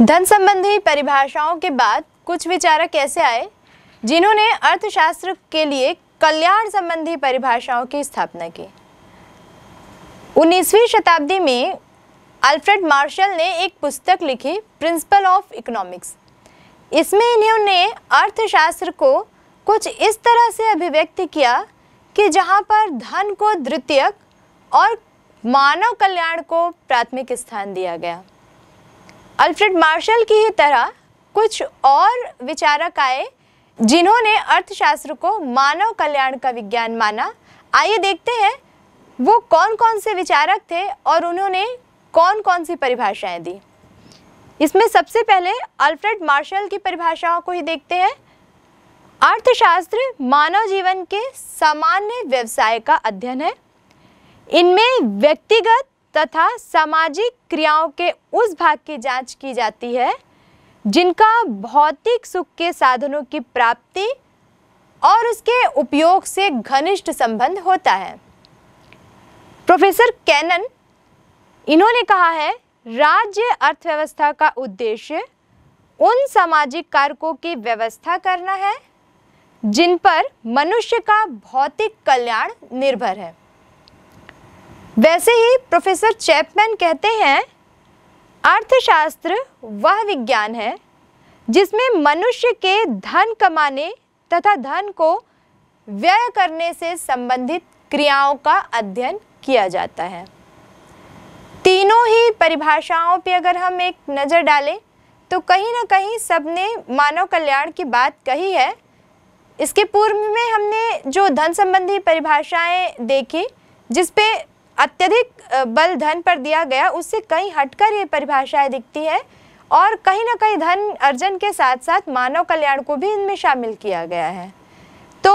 धन संबंधी परिभाषाओं के बाद कुछ विचारक ऐसे आए जिन्होंने अर्थशास्त्र के लिए कल्याण संबंधी परिभाषाओं की स्थापना की 19वीं शताब्दी में अल्फ्रेड मार्शल ने एक पुस्तक लिखी प्रिंसिपल ऑफ इकोनॉमिक्स इसमें इन्होंने अर्थशास्त्र को कुछ इस तरह से अभिव्यक्त किया कि जहाँ पर धन को द्वितीयक और मानव कल्याण को प्राथमिक स्थान दिया गया अल्फ्रेड मार्शल की ही तरह कुछ और विचारक आए जिन्होंने अर्थशास्त्र को मानव कल्याण का विज्ञान माना आइए देखते हैं वो कौन कौन से विचारक थे और उन्होंने कौन कौन सी परिभाषाएं दी इसमें सबसे पहले अल्फ्रेड मार्शल की परिभाषाओं को ही देखते हैं अर्थशास्त्र मानव जीवन के सामान्य व्यवसाय का अध्ययन है इनमें व्यक्तिगत तथा सामाजिक क्रियाओं के उस भाग की जांच की जाती है जिनका भौतिक सुख के साधनों की प्राप्ति और उसके उपयोग से घनिष्ठ संबंध होता है प्रोफेसर कैनन इन्होंने कहा है राज्य अर्थव्यवस्था का उद्देश्य उन सामाजिक कारकों की व्यवस्था करना है जिन पर मनुष्य का भौतिक कल्याण निर्भर है वैसे ही प्रोफेसर चैपमैन कहते हैं अर्थशास्त्र वह विज्ञान है जिसमें मनुष्य के धन कमाने तथा धन को व्यय करने से संबंधित क्रियाओं का अध्ययन किया जाता है तीनों ही परिभाषाओं पर अगर हम एक नज़र डालें तो कहीं ना कहीं सबने मानव कल्याण की बात कही है इसके पूर्व में हमने जो धन संबंधी परिभाषाएं देखी जिसपे अत्यधिक बल धन पर दिया गया उससे कहीं हटकर ये परिभाषाएं दिखती है और कहीं ना कहीं धन अर्जन के साथ साथ मानव कल्याण को भी इनमें शामिल किया गया है तो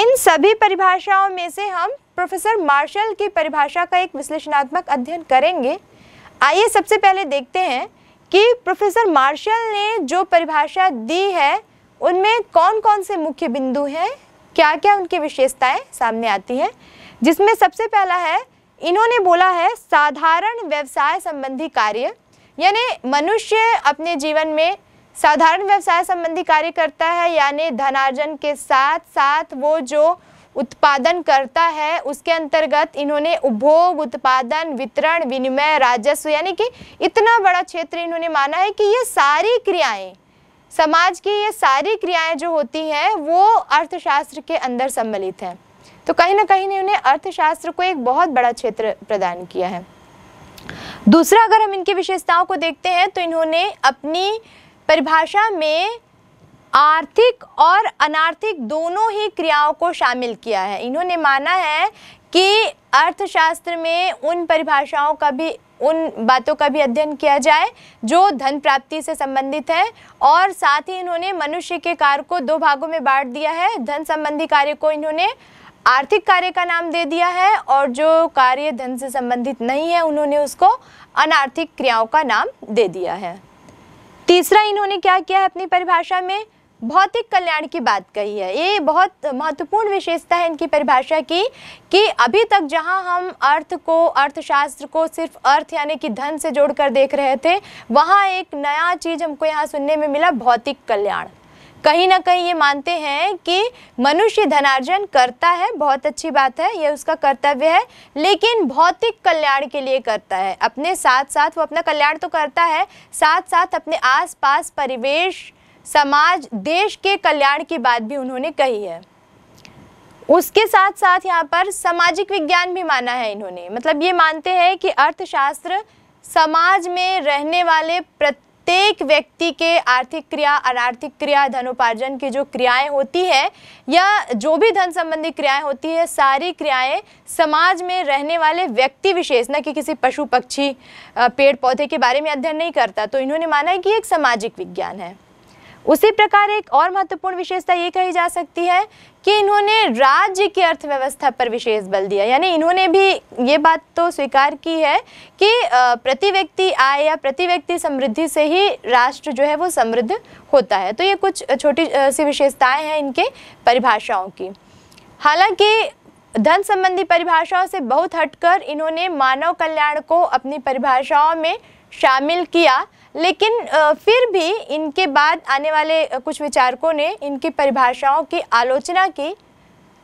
इन सभी परिभाषाओं में से हम प्रोफेसर मार्शल की परिभाषा का एक विश्लेषणात्मक अध्ययन करेंगे आइए सबसे पहले देखते हैं कि प्रोफेसर मार्शल ने जो परिभाषा दी है उनमें कौन कौन से मुख्य बिंदु हैं क्या क्या उनकी विशेषताएं सामने आती हैं जिसमें सबसे पहला है इन्होंने बोला है साधारण व्यवसाय संबंधी कार्य यानी मनुष्य अपने जीवन में साधारण व्यवसाय संबंधी कार्य करता है यानी धनार्जन के साथ साथ वो जो उत्पादन करता है उसके अंतर्गत इन्होंने उपभोग उत्पादन वितरण विनिमय राजस्व यानी कि इतना बड़ा क्षेत्र इन्होंने माना है कि ये सारी क्रियाएं समाज की ये सारी क्रियाएं जो होती हैं वो अर्थशास्त्र के अंदर सम्मिलित हैं तो कहीं ना कहीं इन्होंने अर्थशास्त्र को एक बहुत बड़ा क्षेत्र प्रदान किया है दूसरा अगर हम इनकी विशेषताओं को देखते हैं तो इन्होंने अपनी परिभाषा में आर्थिक और अनार्थिक दोनों ही क्रियाओं को शामिल किया है इन्होंने माना है कि अर्थशास्त्र में उन परिभाषाओं का भी उन बातों का भी अध्ययन किया जाए जो धन प्राप्ति से संबंधित है और साथ ही इन्होंने मनुष्य के कार्य को दो भागों में बांट दिया है धन संबंधी कार्य को इन्होंने आर्थिक कार्य का नाम दे दिया है और जो कार्य धन से संबंधित नहीं है उन्होंने उसको अनार्थिक क्रियाओं का नाम दे दिया है तीसरा इन्होंने क्या किया है अपनी परिभाषा में भौतिक कल्याण की बात कही है ये बहुत महत्वपूर्ण विशेषता है इनकी परिभाषा की कि अभी तक जहां हम अर्थ को अर्थशास्त्र को सिर्फ अर्थ यानी कि धन से जोड़कर देख रहे थे वहां एक नया चीज़ हमको यहाँ सुनने में मिला भौतिक कल्याण कहीं ना कहीं ये मानते हैं कि मनुष्य धनार्जन करता है बहुत अच्छी बात है ये उसका कर्तव्य है लेकिन भौतिक कल्याण के लिए करता है अपने साथ साथ वो अपना कल्याण तो करता है साथ साथ अपने आसपास परिवेश समाज देश के कल्याण की बात भी उन्होंने कही है उसके साथ साथ यहाँ पर सामाजिक विज्ञान भी माना है इन्होंने मतलब ये मानते हैं कि अर्थशास्त्र समाज में रहने वाले प्रत्येक प्रत्येक व्यक्ति के आर्थिक क्रिया अनार्थिक क्रिया धनोपार्जन की जो क्रियाएं होती है या जो भी धन संबंधी क्रियाएं होती है सारी क्रियाएं समाज में रहने वाले व्यक्ति विशेष न कि किसी पशु पक्षी पेड़ पौधे के बारे में अध्ययन नहीं करता तो इन्होंने माना है कि एक सामाजिक विज्ञान है उसी प्रकार एक और महत्वपूर्ण विशेषता ये कही जा सकती है कि इन्होंने राज्य की अर्थव्यवस्था पर विशेष बल दिया यानी इन्होंने भी ये बात तो स्वीकार की है कि प्रति व्यक्ति आय या प्रति व्यक्ति समृद्धि से ही राष्ट्र जो है वो समृद्ध होता है तो ये कुछ छोटी सी विशेषताएं हैं इनके परिभाषाओं की हालांकि धन संबंधी परिभाषाओं से बहुत हटकर इन्होंने मानव कल्याण को अपनी परिभाषाओं में शामिल किया लेकिन फिर भी इनके बाद आने वाले कुछ विचारकों ने इनकी परिभाषाओं की आलोचना की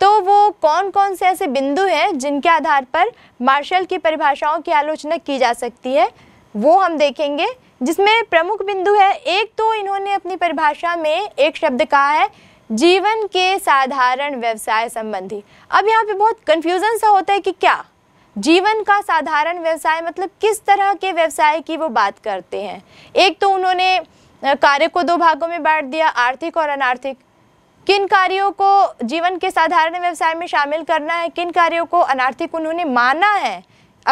तो वो कौन कौन से ऐसे बिंदु हैं जिनके आधार पर मार्शल की परिभाषाओं की आलोचना की जा सकती है वो हम देखेंगे जिसमें प्रमुख बिंदु है एक तो इन्होंने अपनी परिभाषा में एक शब्द कहा है जीवन के साधारण व्यवसाय संबंधी अब यहाँ पे बहुत कन्फ्यूज़न सा होता है कि क्या जीवन का साधारण व्यवसाय मतलब किस तरह के व्यवसाय की वो बात करते हैं एक तो उन्होंने कार्य को दो भागों में बांट दिया आर्थिक और अनार्थिक किन कार्यों को जीवन के साधारण व्यवसाय में शामिल करना है किन कार्यों को अनार्थिक उन्होंने माना है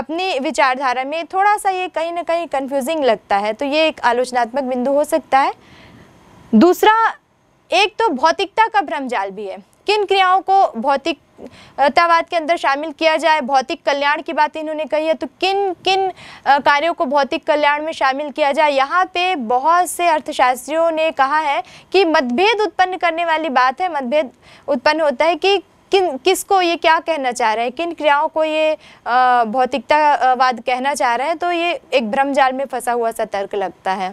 अपनी विचारधारा में थोड़ा सा ये कहीं ना कहीं कन्फ्यूजिंग लगता है तो ये एक आलोचनात्मक बिंदु हो सकता है दूसरा एक तो भौतिकता का भ्रमजाल भी है किन क्रियाओं को भौतिक राजनेतावाद के अंदर शामिल किया जाए भौतिक कल्याण की बात इन्होंने कही है तो किन किन कार्यों को भौतिक कल्याण में शामिल किया जाए यहाँ पे बहुत से अर्थशास्त्रियों ने कहा है कि मतभेद उत्पन्न करने वाली बात है मतभेद उत्पन्न होता है कि किन किसको ये क्या कहना चाह रहे हैं किन क्रियाओं को ये भौतिकतावाद कहना चाह रहे हैं तो ये एक भ्रमजाल में फंसा हुआ सा तर्क लगता है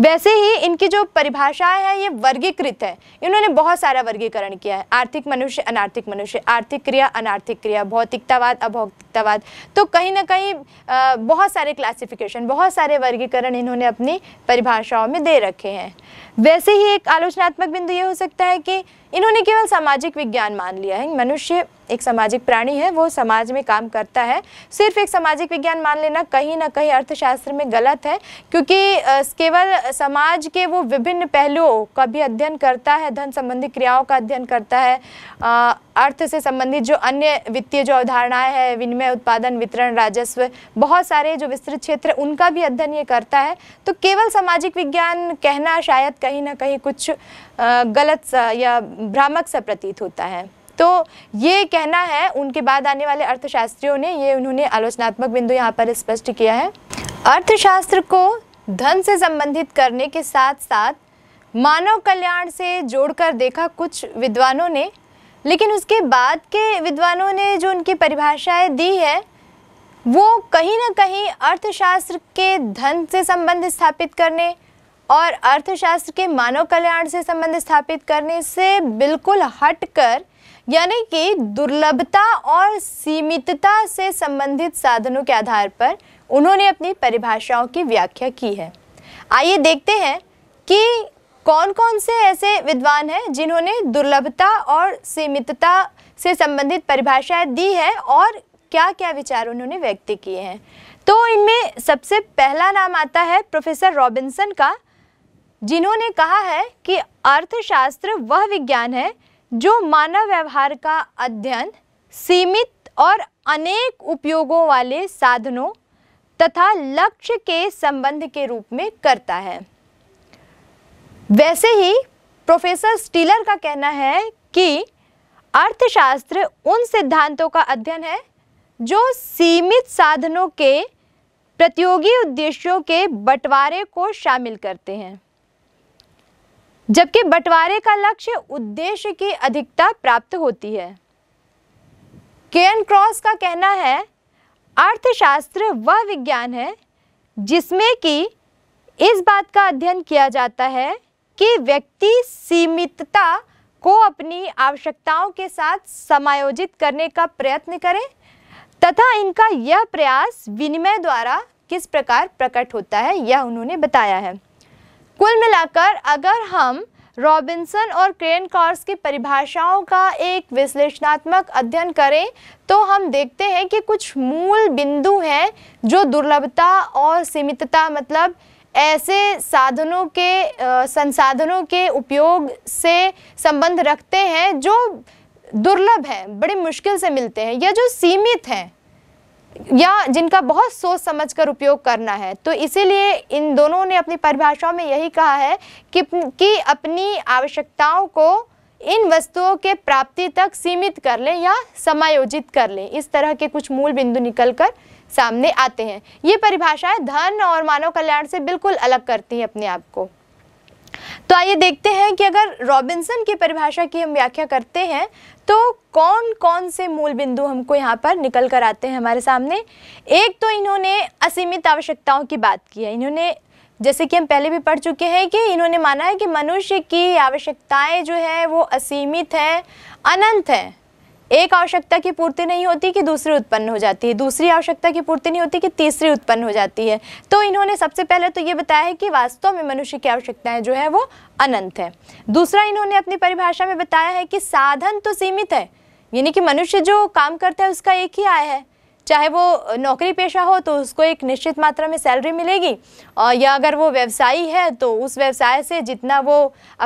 वैसे ही इनकी जो परिभाषाएं हैं ये वर्गीकृत है इन्होंने बहुत सारा वर्गीकरण किया है आर्थिक मनुष्य अनार्थिक मनुष्य आर्थिक क्रिया अनार्थिक क्रिया भौतिकतावाद अभौतिकतावाद तो कहीं ना कहीं बहुत सारे क्लासिफिकेशन बहुत सारे वर्गीकरण इन्होंने अपनी परिभाषाओं में दे रखे हैं वैसे ही एक आलोचनात्मक बिंदु ये हो सकता है कि इन्होंने केवल सामाजिक विज्ञान मान लिया है मनुष्य एक सामाजिक प्राणी है वो समाज में काम करता है सिर्फ एक सामाजिक विज्ञान मान लेना कहीं ना कहीं अर्थशास्त्र में गलत है क्योंकि केवल समाज के वो विभिन्न पहलुओं का भी अध्ययन करता है धन संबंधी क्रियाओं का अध्ययन करता है अर्थ से संबंधित जो अन्य वित्तीय जो अवधारणाएं हैं विनिमय उत्पादन वितरण राजस्व बहुत सारे जो विस्तृत क्षेत्र उनका भी अध्ययन ये करता है तो केवल सामाजिक विज्ञान कहना शायद कहीं ना कहीं कुछ गलत या भ्रामक सा प्रतीत होता है तो ये कहना है उनके बाद आने वाले अर्थशास्त्रियों ने ये उन्होंने आलोचनात्मक बिंदु यहाँ पर स्पष्ट किया है अर्थशास्त्र को धन से संबंधित करने के साथ साथ मानव कल्याण से जोड़कर देखा कुछ विद्वानों ने लेकिन उसके बाद के विद्वानों ने जो उनकी परिभाषाएं दी है वो कहीं ना कहीं अर्थशास्त्र के धन से संबंध स्थापित करने और अर्थशास्त्र के मानव कल्याण से संबंध स्थापित करने से बिल्कुल हटकर यानी कि दुर्लभता और सीमितता से संबंधित साधनों के आधार पर उन्होंने अपनी परिभाषाओं की व्याख्या की है आइए देखते हैं कि कौन कौन से ऐसे विद्वान हैं जिन्होंने दुर्लभता और सीमितता से संबंधित परिभाषाएं दी है और क्या क्या विचार उन्होंने व्यक्त किए हैं तो इनमें सबसे पहला नाम आता है प्रोफेसर रॉबिन्सन का जिन्होंने कहा है कि अर्थशास्त्र वह विज्ञान है जो मानव व्यवहार का अध्ययन सीमित और अनेक उपयोगों वाले साधनों तथा लक्ष्य के संबंध के रूप में करता है वैसे ही प्रोफेसर स्टीलर का कहना है कि अर्थशास्त्र उन सिद्धांतों का अध्ययन है जो सीमित साधनों के प्रतियोगी उद्देश्यों के बंटवारे को शामिल करते हैं जबकि बंटवारे का लक्ष्य उद्देश्य की अधिकता प्राप्त होती है केन क्रॉस का कहना है अर्थशास्त्र वह विज्ञान है जिसमें कि इस बात का अध्ययन किया जाता है कि व्यक्ति सीमितता को अपनी आवश्यकताओं के साथ समायोजित करने का प्रयत्न करें तथा इनका यह प्रयास विनिमय द्वारा किस प्रकार प्रकट होता है यह उन्होंने बताया है कुल मिलाकर अगर हम रॉबिन्सन और क्रेन कार्स की परिभाषाओं का एक विश्लेषणात्मक अध्ययन करें तो हम देखते हैं कि कुछ मूल बिंदु हैं जो दुर्लभता और सीमितता मतलब ऐसे साधनों के आ, संसाधनों के उपयोग से संबंध रखते हैं जो दुर्लभ हैं बड़ी मुश्किल से मिलते हैं या जो सीमित हैं या जिनका बहुत सोच समझ कर उपयोग करना है तो इसीलिए इन दोनों ने अपनी परिभाषाओं में यही कहा है कि, कि अपनी आवश्यकताओं को इन वस्तुओं के प्राप्ति तक सीमित कर लें या समायोजित कर लें इस तरह के कुछ मूल बिंदु निकल कर सामने आते हैं ये परिभाषाएं धन और मानव कल्याण से बिल्कुल अलग करती हैं अपने आप को तो आइए देखते हैं कि अगर रॉबिन्सन की परिभाषा की हम व्याख्या करते हैं तो कौन कौन से मूल बिंदु हमको यहाँ पर निकल कर आते हैं हमारे सामने एक तो इन्होंने असीमित आवश्यकताओं की बात की है इन्होंने जैसे कि हम पहले भी पढ़ चुके हैं कि इन्होंने माना है कि मनुष्य की आवश्यकताएं जो है वो असीमित हैं अनंत हैं एक आवश्यकता की पूर्ति नहीं होती कि दूसरी उत्पन्न हो जाती है दूसरी आवश्यकता की पूर्ति नहीं होती कि तीसरी उत्पन्न हो जाती है तो इन्होंने सबसे पहले तो ये बताया है कि वास्तव में मनुष्य की आवश्यकताएं जो है वो अनंत है दूसरा इन्होंने अपनी परिभाषा में बताया है कि साधन तो सीमित है यानी कि मनुष्य जो काम करता है उसका एक ही आय है चाहे वो नौकरी पेशा हो तो उसको एक निश्चित मात्रा में सैलरी मिलेगी और या अगर वो व्यवसायी है तो उस व्यवसाय से जितना वो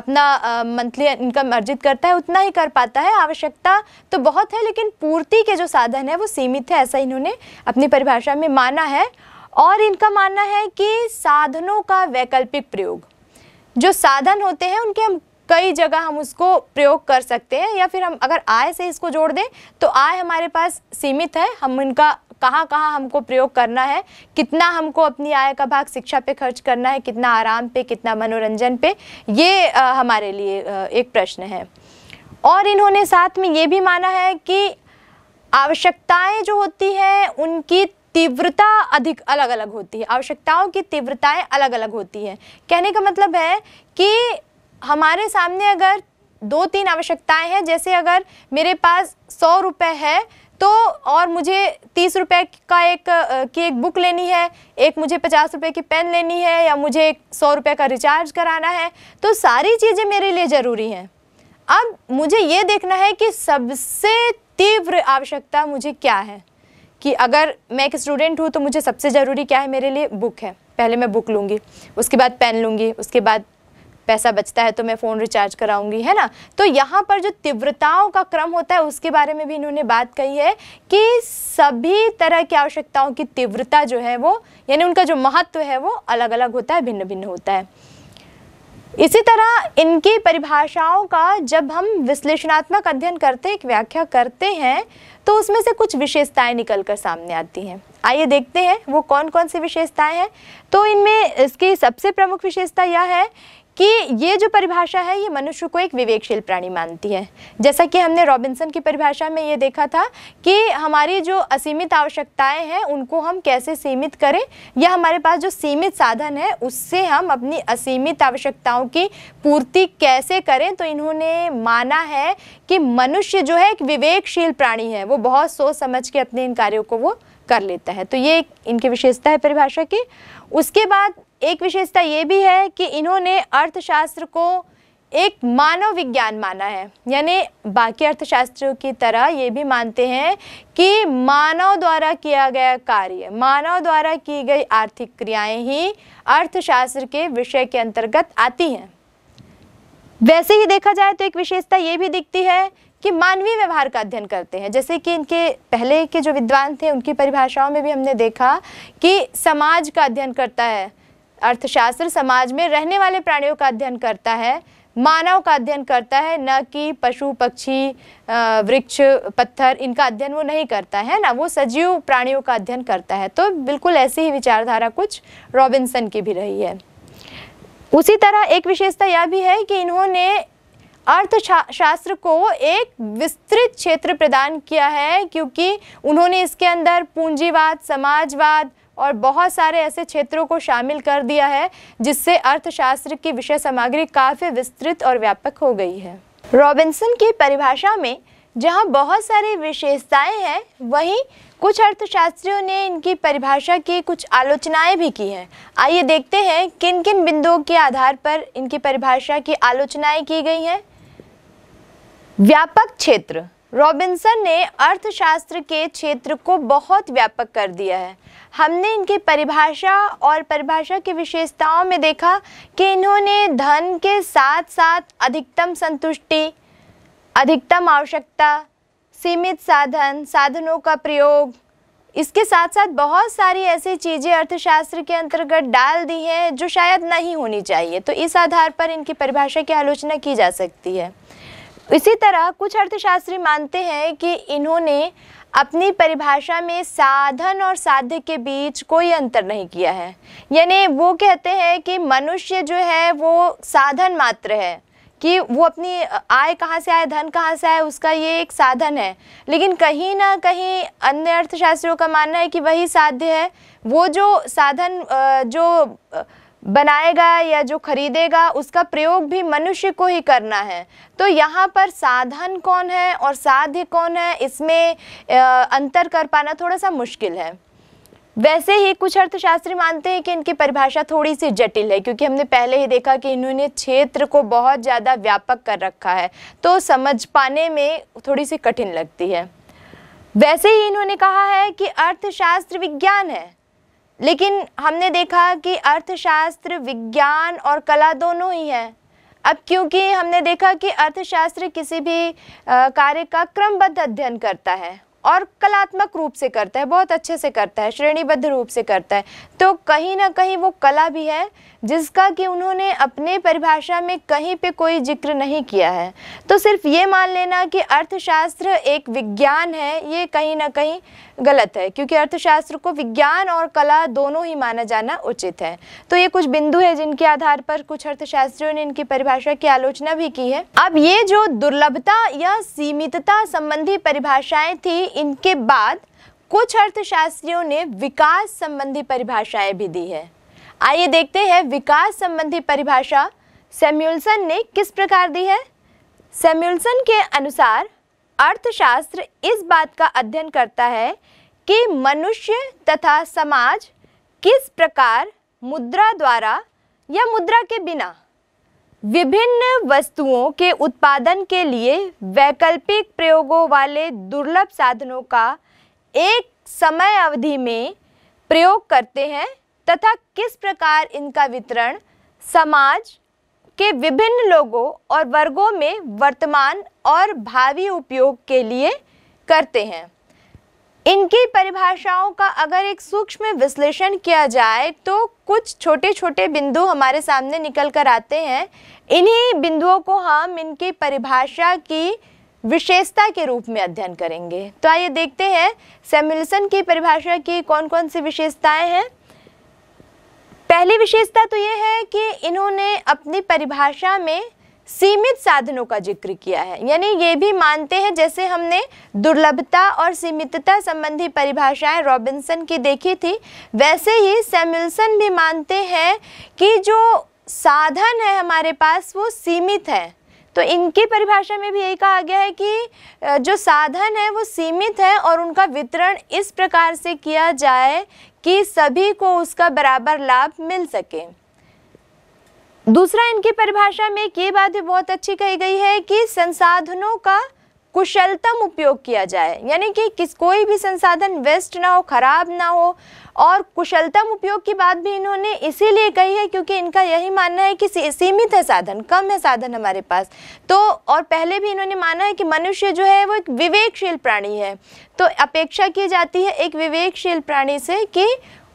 अपना मंथली इनकम अर्जित करता है उतना ही कर पाता है आवश्यकता तो बहुत है लेकिन पूर्ति के जो साधन है वो सीमित है ऐसा इन्होंने अपनी परिभाषा में माना है और इनका मानना है कि साधनों का वैकल्पिक प्रयोग जो साधन होते हैं उनके हम कई जगह हम उसको प्रयोग कर सकते हैं या फिर हम अगर आय से इसको जोड़ दें तो आय हमारे पास सीमित है हम उनका कहाँ कहाँ हमको प्रयोग करना है कितना हमको अपनी आय का भाग शिक्षा पे खर्च करना है कितना आराम पे कितना मनोरंजन पे ये आ, हमारे लिए आ, एक प्रश्न है और इन्होंने साथ में ये भी माना है कि आवश्यकताएं जो होती हैं उनकी तीव्रता अधिक अलग अलग होती है आवश्यकताओं की तीव्रताएं अलग अलग होती हैं कहने का मतलब है कि हमारे सामने अगर दो तीन आवश्यकताएं हैं जैसे अगर मेरे पास सौ रुपये है तो और मुझे तीस रुपये का एक की एक बुक लेनी है एक मुझे पचास रुपये की पेन लेनी है या मुझे एक सौ रुपये का रिचार्ज कराना है तो सारी चीज़ें मेरे लिए ज़रूरी हैं अब मुझे ये देखना है कि सबसे तीव्र आवश्यकता मुझे क्या है कि अगर मैं एक स्टूडेंट हूँ तो मुझे सबसे ज़रूरी क्या है मेरे लिए बुक है पहले मैं बुक लूँगी उसके बाद पेन लूँगी उसके बाद पैसा बचता है तो मैं फ़ोन रिचार्ज कराऊंगी है ना तो यहाँ पर जो तीव्रताओं का क्रम होता है उसके बारे में भी इन्होंने बात कही है कि सभी तरह की आवश्यकताओं की तीव्रता जो है वो यानी उनका जो महत्व है वो अलग अलग होता है भिन्न भिन्न होता है इसी तरह इनकी परिभाषाओं का जब हम विश्लेषणात्मक अध्ययन करते एक व्याख्या करते हैं तो उसमें से कुछ विशेषताएं निकल कर सामने आती हैं आइए देखते हैं वो कौन कौन सी विशेषताएं हैं तो इनमें इसकी सबसे प्रमुख विशेषता यह है कि ये जो परिभाषा है ये मनुष्य को एक विवेकशील प्राणी मानती है जैसा कि हमने रॉबिन्सन की परिभाषा में ये देखा था कि हमारी जो असीमित आवश्यकताएं हैं उनको हम कैसे सीमित करें या हमारे पास जो सीमित साधन है उससे हम अपनी असीमित आवश्यकताओं की पूर्ति कैसे करें तो इन्होंने माना है कि मनुष्य जो है एक विवेकशील प्राणी है वो बहुत सोच समझ के अपने इन कार्यों को वो कर लेता है तो ये इनकी विशेषता है परिभाषा की उसके बाद एक विशेषता ये भी है कि इन्होंने अर्थशास्त्र को एक मानव विज्ञान माना है यानी बाकी अर्थशास्त्रियों की तरह ये भी मानते हैं कि मानव द्वारा किया गया कार्य मानव द्वारा की गई आर्थिक क्रियाएं ही अर्थशास्त्र के विषय के अंतर्गत आती हैं वैसे ही देखा जाए तो एक विशेषता ये भी दिखती है कि मानवीय व्यवहार का अध्ययन करते हैं जैसे कि इनके पहले के जो विद्वान थे उनकी परिभाषाओं में भी हमने देखा कि समाज का अध्ययन करता है अर्थशास्त्र समाज में रहने वाले प्राणियों का अध्ययन करता है मानव का अध्ययन करता है न कि पशु पक्षी वृक्ष पत्थर इनका अध्ययन वो नहीं करता है ना वो सजीव प्राणियों का अध्ययन करता है तो बिल्कुल ऐसी ही विचारधारा कुछ रॉबिन्सन की भी रही है उसी तरह एक विशेषता यह भी है कि इन्होंने अर्थशास्त्र को एक विस्तृत क्षेत्र प्रदान किया है क्योंकि उन्होंने इसके अंदर पूंजीवाद समाजवाद और बहुत सारे ऐसे क्षेत्रों को शामिल कर दिया है जिससे अर्थशास्त्र की विषय सामग्री काफ़ी विस्तृत और व्यापक हो गई है रॉबिन्सन की परिभाषा में जहाँ बहुत सारी विशेषताएं हैं वहीं कुछ अर्थशास्त्रियों ने इनकी परिभाषा की कुछ आलोचनाएं भी की हैं आइए देखते हैं किन किन बिंदुओं के आधार पर इनकी परिभाषा की आलोचनाएं की गई हैं व्यापक क्षेत्र रॉबिन्सन ने अर्थशास्त्र के क्षेत्र को बहुत व्यापक कर दिया है हमने इनकी परिभाषा और परिभाषा की विशेषताओं में देखा कि इन्होंने धन के साथ साथ अधिकतम संतुष्टि अधिकतम आवश्यकता सीमित साधन साधनों का प्रयोग इसके साथ साथ बहुत सारी ऐसी चीज़ें अर्थशास्त्र के अंतर्गत डाल दी हैं जो शायद नहीं होनी चाहिए तो इस आधार पर इनकी परिभाषा की आलोचना की जा सकती है इसी तरह कुछ अर्थशास्त्री मानते हैं कि इन्होंने अपनी परिभाषा में साधन और साध्य के बीच कोई अंतर नहीं किया है यानी वो कहते हैं कि मनुष्य जो है वो साधन मात्र है कि वो अपनी आय कहाँ से आए धन कहाँ से आए उसका ये एक साधन है लेकिन कहीं ना कहीं अन्य अर्थशास्त्रियों का मानना है कि वही साध्य है वो जो साधन जो बनाएगा या जो खरीदेगा उसका प्रयोग भी मनुष्य को ही करना है तो यहाँ पर साधन कौन है और साध्य कौन है इसमें अंतर कर पाना थोड़ा सा मुश्किल है वैसे ही कुछ अर्थशास्त्री मानते हैं कि इनकी परिभाषा थोड़ी सी जटिल है क्योंकि हमने पहले ही देखा कि इन्होंने क्षेत्र को बहुत ज़्यादा व्यापक कर रखा है तो समझ पाने में थोड़ी सी कठिन लगती है वैसे ही इन्होंने कहा है कि अर्थशास्त्र विज्ञान है लेकिन हमने देखा कि अर्थशास्त्र विज्ञान और कला दोनों ही हैं अब क्योंकि हमने देखा कि अर्थशास्त्र किसी भी कार्य का क्रमबद्ध अध्ययन करता है और कलात्मक रूप से करता है बहुत अच्छे से करता है श्रेणीबद्ध रूप से करता है तो कहीं ना कहीं वो कला भी है जिसका कि उन्होंने अपने परिभाषा में कहीं पे कोई जिक्र नहीं किया है तो सिर्फ ये मान लेना कि अर्थशास्त्र एक विज्ञान है ये कहीं ना कहीं गलत है क्योंकि अर्थशास्त्र को विज्ञान और कला दोनों ही माना जाना उचित है तो ये कुछ बिंदु है जिनके आधार पर कुछ अर्थशास्त्रियों ने इनकी परिभाषा की आलोचना भी की है अब ये जो दुर्लभता या सीमितता संबंधी परिभाषाएं थी इनके बाद कुछ अर्थशास्त्रियों ने विकास संबंधी परिभाषाएं भी दी है आइए देखते हैं विकास संबंधी परिभाषा सेम्यूलसन ने किस प्रकार दी है सेम्यूलसन के अनुसार अर्थशास्त्र इस बात का अध्ययन करता है कि मनुष्य तथा समाज किस प्रकार मुद्रा द्वारा या मुद्रा के बिना विभिन्न वस्तुओं के उत्पादन के लिए वैकल्पिक प्रयोगों वाले दुर्लभ साधनों का एक समय अवधि में प्रयोग करते हैं तथा किस प्रकार इनका वितरण समाज के विभिन्न लोगों और वर्गों में वर्तमान और भावी उपयोग के लिए करते हैं इनकी परिभाषाओं का अगर एक सूक्ष्म विश्लेषण किया जाए तो कुछ छोटे छोटे बिंदु हमारे सामने निकल कर आते हैं इन्हीं बिंदुओं को हम इनकी परिभाषा की विशेषता के रूप में अध्ययन करेंगे तो आइए देखते हैं सेमुलसन की परिभाषा की कौन कौन सी विशेषताएं हैं पहली विशेषता तो ये है कि इन्होंने अपनी परिभाषा में सीमित साधनों का जिक्र किया है यानी ये भी मानते हैं जैसे हमने दुर्लभता और सीमितता संबंधी परिभाषाएं रॉबिन्सन की देखी थी वैसे ही सैमिल्सन भी मानते हैं कि जो साधन है हमारे पास वो सीमित है तो इनकी परिभाषा में भी यही कहा गया है कि जो साधन है वो सीमित है और उनका वितरण इस प्रकार से किया जाए कि सभी को उसका बराबर लाभ मिल सके दूसरा इनकी परिभाषा में ये बात भी बहुत अच्छी कही गई है कि संसाधनों का कुशलतम उपयोग किया जाए यानी कि किस कोई भी संसाधन वेस्ट ना हो खराब ना हो और कुशलतम उपयोग की बात भी इन्होंने इसीलिए कही है क्योंकि इनका यही मानना है कि सीमित है साधन कम है साधन हमारे पास तो और पहले भी इन्होंने माना है कि मनुष्य जो है वो एक विवेकशील प्राणी है तो अपेक्षा की जाती है एक विवेकशील प्राणी से कि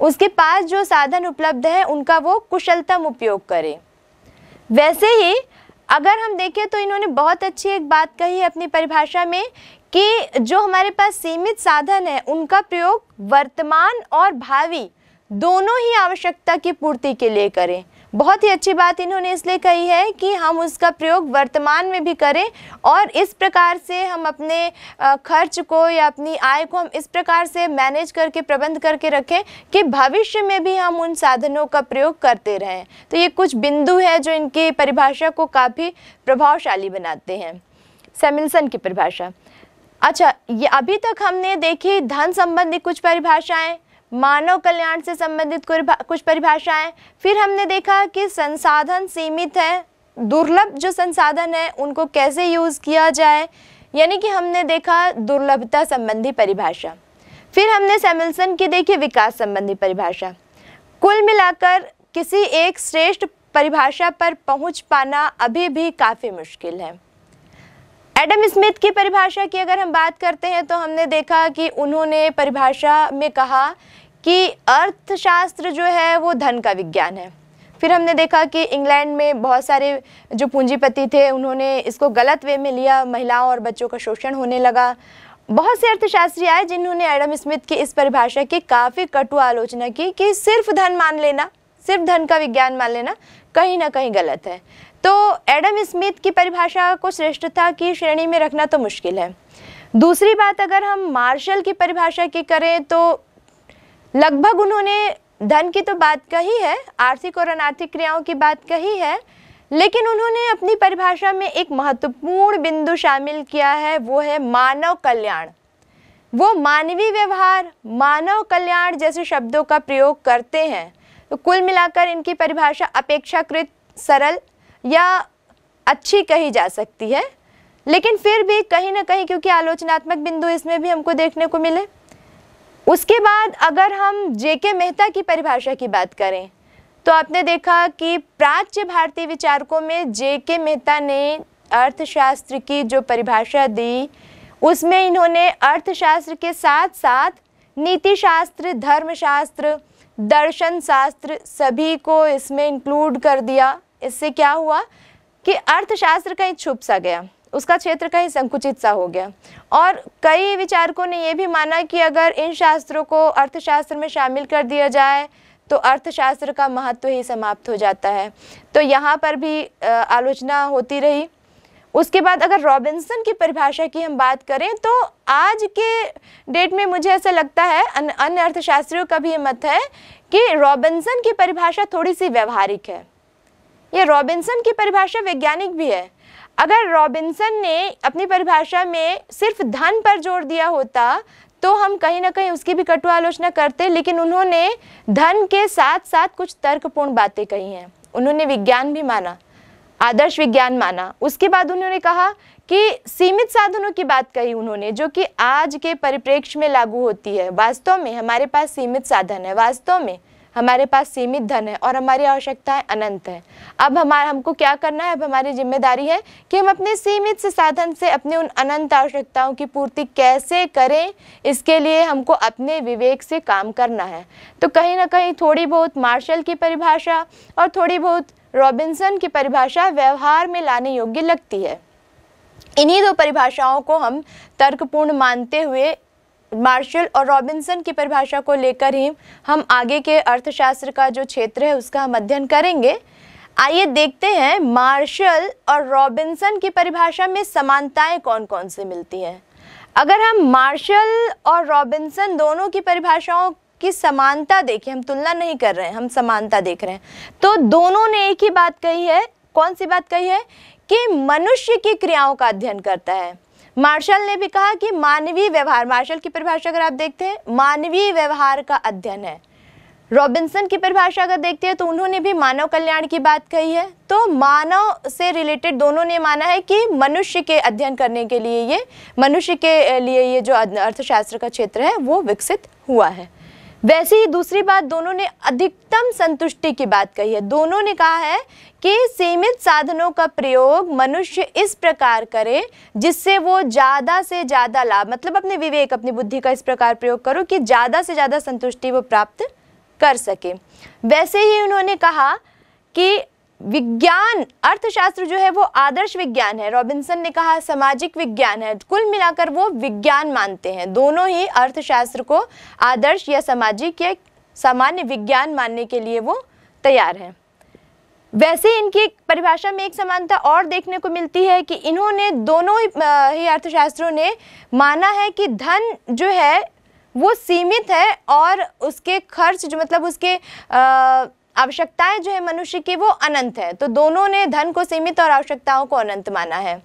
उसके पास जो साधन उपलब्ध है उनका वो कुशलतम उपयोग करें वैसे ही अगर हम देखें तो इन्होंने बहुत अच्छी एक बात कही अपनी परिभाषा में कि जो हमारे पास सीमित साधन है उनका प्रयोग वर्तमान और भावी दोनों ही आवश्यकता की पूर्ति के लिए करें बहुत ही अच्छी बात इन्होंने इसलिए कही है कि हम उसका प्रयोग वर्तमान में भी करें और इस प्रकार से हम अपने खर्च को या अपनी आय को हम इस प्रकार से मैनेज करके प्रबंध करके रखें कि भविष्य में भी हम उन साधनों का प्रयोग करते रहें तो ये कुछ बिंदु है जो इनकी परिभाषा को काफ़ी प्रभावशाली बनाते हैं सेमिलसन की परिभाषा अच्छा ये अभी तक हमने देखी धन संबंधी कुछ परिभाषाएँ मानव कल्याण से संबंधित कुछ परिभाषाएं फिर हमने देखा कि संसाधन सीमित है दुर्लभ जो संसाधन है उनको कैसे यूज़ किया जाए यानी कि हमने देखा दुर्लभता संबंधी परिभाषा फिर हमने सैमल्सन की देखी विकास संबंधी परिभाषा कुल मिलाकर किसी एक श्रेष्ठ परिभाषा पर पहुंच पाना अभी भी काफ़ी मुश्किल है एडम स्मिथ की परिभाषा की अगर हम बात करते हैं तो हमने देखा कि उन्होंने परिभाषा में कहा कि अर्थशास्त्र जो है वो धन का विज्ञान है फिर हमने देखा कि इंग्लैंड में बहुत सारे जो पूंजीपति थे उन्होंने इसको गलत वे में लिया महिलाओं और बच्चों का शोषण होने लगा बहुत से अर्थशास्त्री आए जिन्होंने एडम स्मिथ की इस परिभाषा की काफ़ी कटु आलोचना की कि सिर्फ धन मान लेना सिर्फ धन का विज्ञान मान लेना कहीं ना कहीं गलत है तो एडम स्मिथ की परिभाषा को श्रेष्ठता की श्रेणी में रखना तो मुश्किल है दूसरी बात अगर हम मार्शल की परिभाषा की करें तो लगभग उन्होंने धन की तो बात कही है आर्थिक और अनार्थिक क्रियाओं की बात कही है लेकिन उन्होंने अपनी परिभाषा में एक महत्वपूर्ण बिंदु शामिल किया है वो है मानव कल्याण वो मानवीय व्यवहार मानव कल्याण जैसे शब्दों का प्रयोग करते हैं तो कुल मिलाकर इनकी परिभाषा अपेक्षाकृत सरल या अच्छी कही जा सकती है लेकिन फिर भी कहीं ना कहीं क्योंकि आलोचनात्मक बिंदु इसमें भी हमको देखने को मिले उसके बाद अगर हम जेके मेहता की परिभाषा की बात करें तो आपने देखा कि प्राच्य भारतीय विचारकों में जेके मेहता ने अर्थशास्त्र की जो परिभाषा दी उसमें इन्होंने अर्थशास्त्र के साथ साथ नीतिशास्त्र शास्त्र धर्मशास्त्र दर्शन शास्त्र सभी को इसमें इंक्लूड कर दिया इससे क्या हुआ कि अर्थशास्त्र कहीं छुप सा गया उसका क्षेत्र कहीं संकुचित सा हो गया और कई विचारकों ने यह भी माना कि अगर इन शास्त्रों को अर्थशास्त्र में शामिल कर दिया जाए तो अर्थशास्त्र का महत्व ही समाप्त हो जाता है तो यहाँ पर भी आलोचना होती रही उसके बाद अगर रॉबिन्सन की परिभाषा की हम बात करें तो आज के डेट में मुझे ऐसा लगता है अन्य अर्थशास्त्रियों का भी ये मत है कि रॉबिन्सन की परिभाषा थोड़ी सी व्यवहारिक है ये रॉबिन्सन की परिभाषा वैज्ञानिक भी है अगर रॉबिन्सन ने अपनी परिभाषा में सिर्फ धन पर जोर दिया होता तो हम कहीं ना कहीं उसकी भी कटु आलोचना करते लेकिन उन्होंने धन के साथ साथ कुछ तर्कपूर्ण बातें कही हैं उन्होंने विज्ञान भी माना आदर्श विज्ञान माना उसके बाद उन्होंने कहा कि सीमित साधनों की बात कही उन्होंने जो कि आज के परिप्रेक्ष्य में लागू होती है वास्तव में हमारे पास सीमित साधन है वास्तव में हमारे पास सीमित धन है और हमारी आवश्यकताएं अनंत है अब हमारा हमको क्या करना है अब हमारी जिम्मेदारी है कि हम अपने सीमित से साधन से अपने उन अनंत आवश्यकताओं की पूर्ति कैसे करें इसके लिए हमको अपने विवेक से काम करना है तो कहीं ना कहीं थोड़ी बहुत मार्शल की परिभाषा और थोड़ी बहुत रॉबिन्सन की परिभाषा व्यवहार में लाने योग्य लगती है इन्हीं दो परिभाषाओं को हम तर्कपूर्ण मानते हुए मार्शल और रॉबिन्सन की परिभाषा को लेकर ही हम आगे के अर्थशास्त्र का जो क्षेत्र है उसका हम अध्ययन करेंगे आइए देखते हैं मार्शल और रॉबिन्सन की परिभाषा में समानताएं कौन कौन सी मिलती हैं अगर हम मार्शल और रॉबिन्सन दोनों की परिभाषाओं की समानता देखें हम तुलना नहीं कर रहे हैं हम समानता देख रहे हैं तो दोनों ने एक ही बात कही है कौन सी बात कही है कि मनुष्य की क्रियाओं का अध्ययन करता है मार्शल ने भी कहा कि मानवीय व्यवहार मार्शल की परिभाषा अगर आप देखते हैं मानवीय व्यवहार का अध्ययन है रॉबिन्सन की परिभाषा अगर देखते हैं तो उन्होंने भी मानव कल्याण की बात कही है तो मानव से रिलेटेड दोनों ने माना है कि मनुष्य के अध्ययन करने के लिए ये मनुष्य के लिए ये जो अर्थशास्त्र का क्षेत्र है वो विकसित हुआ है वैसे ही दूसरी बात दोनों ने अधिकतम संतुष्टि की बात कही है दोनों ने कहा है कि सीमित साधनों का प्रयोग मनुष्य इस प्रकार करे जिससे वो ज़्यादा से ज़्यादा लाभ मतलब अपने विवेक अपनी बुद्धि का इस प्रकार प्रयोग करो कि ज़्यादा से ज़्यादा संतुष्टि वो प्राप्त कर सके वैसे ही उन्होंने कहा कि विज्ञान अर्थशास्त्र जो है वो आदर्श विज्ञान है रॉबिन्सन ने कहा सामाजिक विज्ञान है कुल मिलाकर वो विज्ञान मानते हैं दोनों ही अर्थशास्त्र को आदर्श या सामाजिक या सामान्य विज्ञान मानने के लिए वो तैयार हैं वैसे इनकी परिभाषा में एक समानता और देखने को मिलती है कि इन्होंने दोनों ही अर्थशास्त्रों ने माना है कि धन जो है वो सीमित है और उसके खर्च जो मतलब उसके आ, आवश्यकताएं जो है मनुष्य की वो अनंत है तो दोनों ने धन को सीमित और आवश्यकताओं को अनंत माना है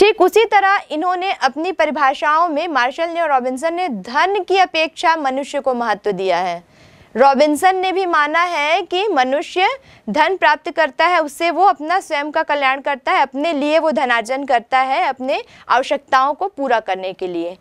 ठीक उसी तरह इन्होंने अपनी परिभाषाओं में मार्शल ने और रॉबिन्सन ने धन की अपेक्षा मनुष्य को महत्व दिया है रॉबिन्सन ने भी माना है कि मनुष्य धन प्राप्त करता है उससे वो अपना स्वयं का कल्याण करता है अपने लिए वो धनार्जन करता है अपने आवश्यकताओं को पूरा करने के लिए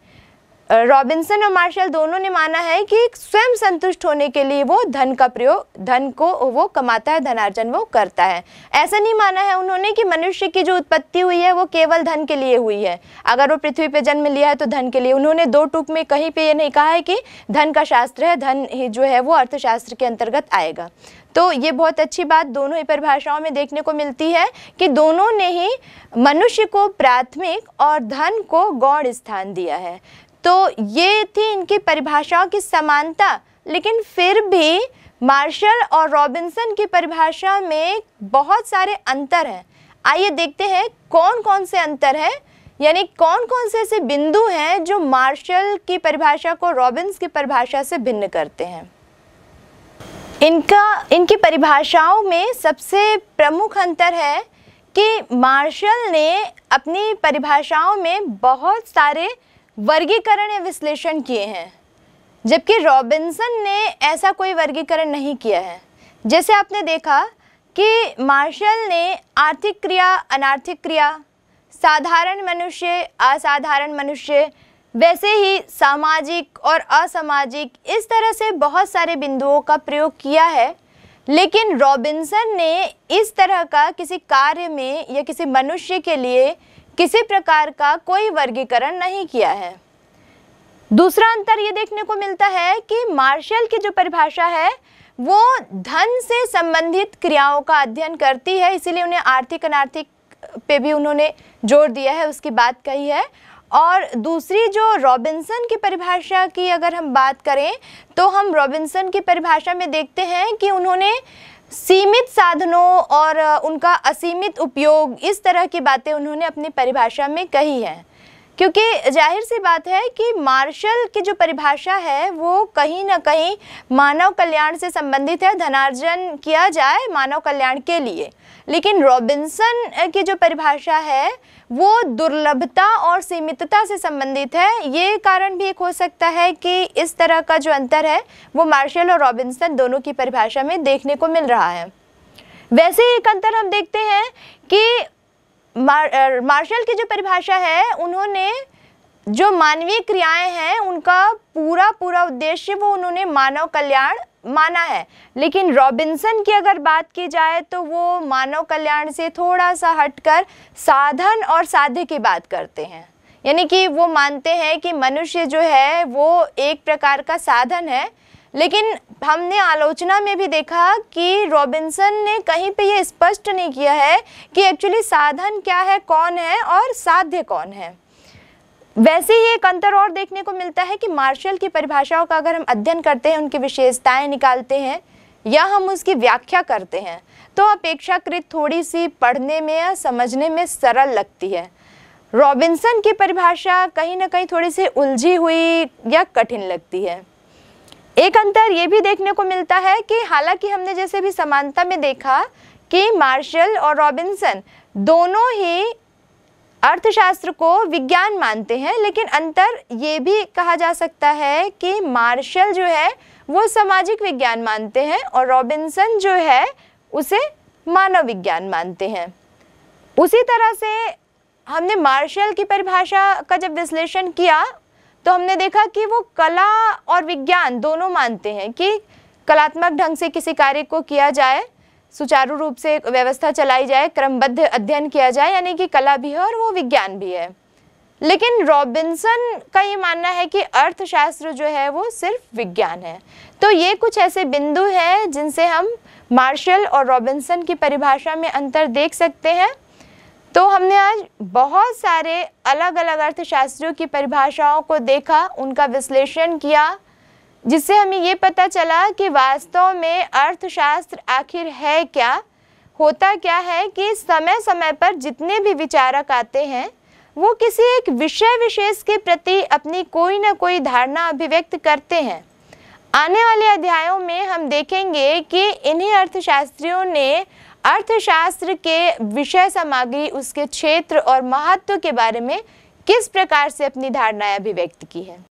रॉबिन्सन और मार्शल दोनों ने माना है कि स्वयं संतुष्ट होने के लिए वो धन का प्रयोग धन को वो कमाता है धनार्जन वो करता है ऐसा नहीं माना है उन्होंने कि मनुष्य की जो उत्पत्ति हुई है वो केवल धन के लिए हुई है अगर वो पृथ्वी पर जन्म लिया है तो धन के लिए उन्होंने दो टूक में कहीं पर ये नहीं कहा है कि धन का शास्त्र है धन ही जो है वो अर्थशास्त्र के अंतर्गत आएगा तो ये बहुत अच्छी बात दोनों ही परिभाषाओं में देखने को मिलती है कि दोनों ने ही मनुष्य को प्राथमिक और धन को गौण स्थान दिया है तो ये थी इनकी परिभाषाओं की समानता लेकिन फिर भी मार्शल और रॉबिन्सन की परिभाषा में बहुत सारे अंतर हैं आइए देखते हैं कौन कौन से अंतर हैं यानी कौन कौन से ऐसे बिंदु हैं जो मार्शल की परिभाषा को रॉबिन्स की परिभाषा से भिन्न करते हैं इनका इनकी परिभाषाओं में सबसे प्रमुख अंतर है कि मार्शल ने अपनी परिभाषाओं में बहुत सारे वर्गीकरण या विश्लेषण किए हैं जबकि रॉबिन्सन ने ऐसा कोई वर्गीकरण नहीं किया है जैसे आपने देखा कि मार्शल ने आर्थिक क्रिया अनार्थिक क्रिया साधारण मनुष्य असाधारण मनुष्य वैसे ही सामाजिक और असामाजिक इस तरह से बहुत सारे बिंदुओं का प्रयोग किया है लेकिन रॉबिन्सन ने इस तरह का किसी कार्य में या किसी मनुष्य के लिए किसी प्रकार का कोई वर्गीकरण नहीं किया है दूसरा अंतर ये देखने को मिलता है कि मार्शल की जो परिभाषा है वो धन से संबंधित क्रियाओं का अध्ययन करती है इसीलिए उन्हें आर्थिक अनार्थिक पे भी उन्होंने जोर दिया है उसकी बात कही है और दूसरी जो रॉबिन्सन की परिभाषा की अगर हम बात करें तो हम रॉबिन्सन की परिभाषा में देखते हैं कि उन्होंने सीमित साधनों और उनका असीमित उपयोग इस तरह की बातें उन्होंने अपनी परिभाषा में कही हैं क्योंकि जाहिर सी बात है कि मार्शल की जो परिभाषा है वो कहीं ना कहीं मानव कल्याण से संबंधित है धनार्जन किया जाए मानव कल्याण के लिए लेकिन रॉबिन्सन की जो परिभाषा है वो दुर्लभता और सीमितता से संबंधित है ये कारण भी एक हो सकता है कि इस तरह का जो अंतर है वो मार्शल और रॉबिन्सन दोनों की परिभाषा में देखने को मिल रहा है वैसे एक अंतर हम देखते हैं कि मार, मार्शल की जो परिभाषा है उन्होंने जो मानवीय क्रियाएं हैं उनका पूरा पूरा उद्देश्य वो उन्होंने मानव कल्याण माना है लेकिन रॉबिन्सन की अगर बात की जाए तो वो मानव कल्याण से थोड़ा सा हटकर साधन और साध्य की बात करते हैं यानी कि वो मानते हैं कि मनुष्य जो है वो एक प्रकार का साधन है लेकिन हमने आलोचना में भी देखा कि रॉबिन्सन ने कहीं पे ये स्पष्ट नहीं किया है कि एक्चुअली साधन क्या है कौन है और साध्य कौन है वैसे ही एक अंतर और देखने को मिलता है कि मार्शल की परिभाषाओं का अगर हम अध्ययन करते हैं उनकी विशेषताएं निकालते हैं या हम उसकी व्याख्या करते हैं तो अपेक्षाकृत थोड़ी सी पढ़ने में या समझने में सरल लगती है रॉबिन्सन की परिभाषा कहीं ना कहीं थोड़ी सी उलझी हुई या कठिन लगती है एक अंतर ये भी देखने को मिलता है कि हालांकि हमने जैसे भी समानता में देखा कि मार्शल और रॉबिन्सन दोनों ही अर्थशास्त्र को विज्ञान मानते हैं लेकिन अंतर ये भी कहा जा सकता है कि मार्शल जो है वो सामाजिक विज्ञान मानते हैं और रॉबिन्सन जो है उसे मानव विज्ञान मानते हैं उसी तरह से हमने मार्शल की परिभाषा का जब विश्लेषण किया तो हमने देखा कि वो कला और विज्ञान दोनों मानते हैं कि कलात्मक ढंग से किसी कार्य को किया जाए सुचारू रूप से व्यवस्था चलाई जाए क्रमबद्ध अध्ययन किया जाए यानी कि कला भी है और वो विज्ञान भी है लेकिन रॉबिन्सन का ये मानना है कि अर्थशास्त्र जो है वो सिर्फ विज्ञान है तो ये कुछ ऐसे बिंदु हैं जिनसे हम मार्शल और रॉबिन्सन की परिभाषा में अंतर देख सकते हैं तो हमने आज बहुत सारे अलग अलग अर्थशास्त्रियों की परिभाषाओं को देखा उनका विश्लेषण किया जिससे हमें ये पता चला कि वास्तव में अर्थशास्त्र आखिर है क्या होता क्या है कि समय समय पर जितने भी विचारक आते हैं वो किसी एक विषय विशेष के प्रति अपनी कोई ना कोई धारणा अभिव्यक्त करते हैं आने वाले अध्यायों में हम देखेंगे कि इन्हीं अर्थशास्त्रियों ने अर्थशास्त्र के विषय सामग्री उसके क्षेत्र और महत्व के बारे में किस प्रकार से अपनी धारणाएं अभिव्यक्त की है